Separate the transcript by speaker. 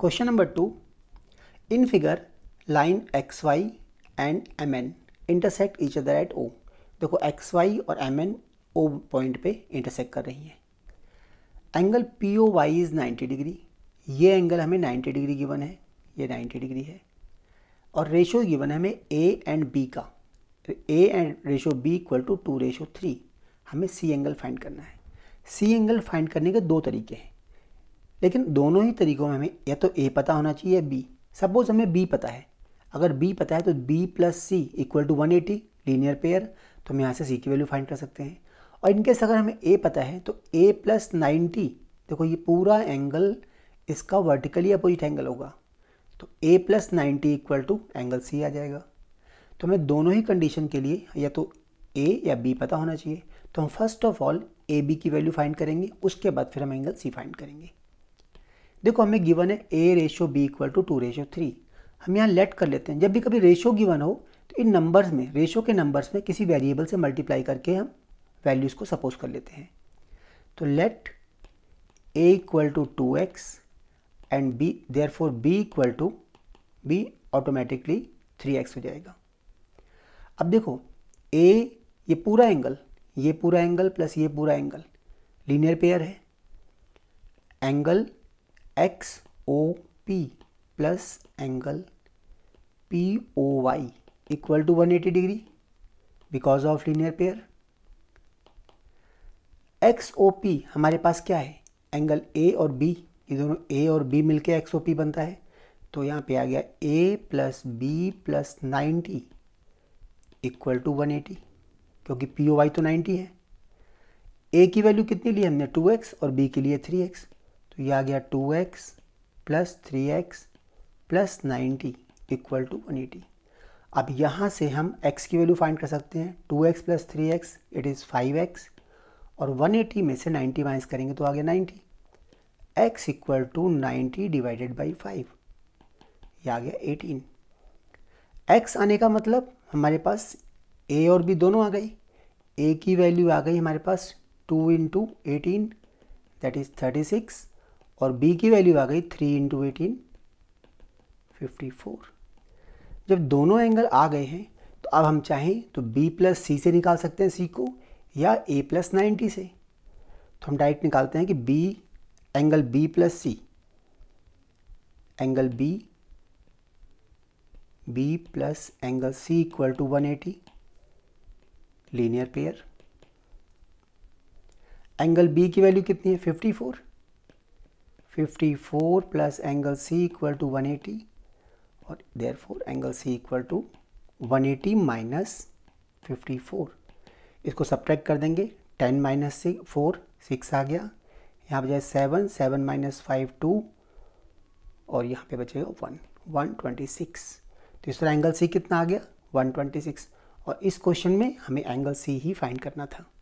Speaker 1: question number two in figure line X Y and M N intersect each other at O देखो X Y और M N O point पे intersect कर रही हैं angle P O Y is ninety degree ये angle हमें ninety degree given है ये नाइन्टी डिग्री है और रेशो गिवन है हमें ए एंड बी का A and ratio B equal to two ratio three हमें सी एंगल फाइंड करना है सी एंगल फाइंड करने के दो तरीके हैं लेकिन दोनों ही तरीकों में हमें या तो ए पता होना चाहिए या बी सपोज हमें बी पता है अगर बी पता है तो B plus C equal to one eighty linear pair तो हम यहाँ से सी की वैल्यू फाइंड कर सकते हैं और इनकेस अगर हमें ए पता है तो ए प्लस नाइन्टी देखो ये पूरा एंगल इसका वर्टिकली अपोजिट एंगल होगा तो A plus ninety equal to angle C आ जाएगा तो हमें दोनों ही कंडीशन के लिए या तो ए या बी पता होना चाहिए तो हम first of all A B की वैल्यू फाइंड करेंगे उसके बाद फिर हम एंगल सी फाइंड करेंगे देखो हमें गिवन है A ratio B equal to two ratio three हम यहाँ लेट कर लेते हैं जब भी कभी रेशो गिवन हो तो इन नंबर्स में रेशो के नंबर्स में किसी वेरिएबल से मल्टीप्लाई करके हम वैल्यूज़ को सपोज कर लेते हैं तो let A equal to two X and B therefore B equal to B automatically three X हो जाएगा अब देखो ए ये पूरा एंगल ये पूरा एंगल प्लस ये पूरा एंगल लीनियर पेयर है angle X O P plus angle P O Y equal to 180 degree because of linear pair X O P हमारे पास क्या है एंगल ए और बी ये दोनों ए और बी मिलके एक्स ओ पी बनता है तो यहाँ पे आ गया A plus B plus ninety equal to one eighty क्योंकि पी ओ वाई तो नाइन्टी है ए की वैल्यू कितनी ली हमने टू एक्स और बी के लिए थ्री एक्स ये आ गया two X plus three X plus ninety equal to one eighty अब यहाँ से हम x की वैल्यू फाइंड कर सकते हैं two X plus three X it is five X और वन एटी में से नाइन्टी माइनस करेंगे तो आ गया ninety X equal to ninety divided by five ये आ गया एटीन एक्स आने का मतलब हमारे पास ए और b दोनों आ गई ए की वैल्यू आ गई हमारे पास two into eighteen that is thirty six और बी की वैल्यू आ गई three into eighteen fifty four जब दोनों एंगल आ गए हैं तो अब हम चाहें तो बी प्लस सी से निकाल सकते हैं सी को या ए प्लस नाइन्टी से तो हम डायरेक्ट निकालते हैं कि B angle B plus C angle B B plus angle C equal to one eighty linear pair angle B की वैल्यू कितनी है fifty four 54 plus angle C equal to 180 और therefore angle C equal to 180 minus 54 इसको subtract कर देंगे 10 minus से four six आ गया यहाँ पर जाए seven seven minus five two और यहाँ पे बचेगा वन वन ट्वेंटी सिक्स तो इस एंगल सी कितना आ गया वन ट्वेंटी सिक्स और इस क्वेश्चन में हमें एंगल सी ही फाइंड करना था